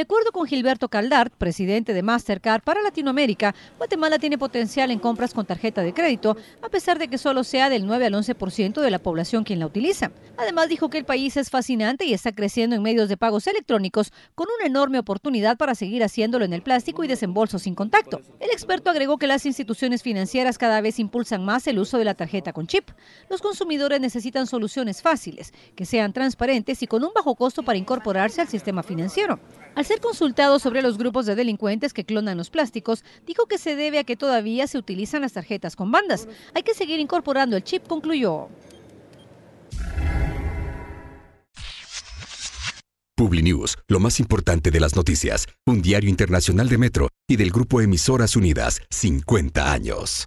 De acuerdo con Gilberto Caldart, presidente de Mastercard para Latinoamérica, Guatemala tiene potencial en compras con tarjeta de crédito, a pesar de que solo sea del 9 al 11% de la población quien la utiliza. Además, dijo que el país es fascinante y está creciendo en medios de pagos electrónicos con una enorme oportunidad para seguir haciéndolo en el plástico y desembolso sin contacto. El experto agregó que las instituciones financieras cada vez impulsan más el uso de la tarjeta con chip. Los consumidores necesitan soluciones fáciles, que sean transparentes y con un bajo costo para incorporarse al sistema financiero ser consultado sobre los grupos de delincuentes que clonan los plásticos, dijo que se debe a que todavía se utilizan las tarjetas con bandas. Hay que seguir incorporando el chip, concluyó. PubliNews, lo más importante de las noticias, un diario internacional de Metro y del grupo Emisoras Unidas, 50 años.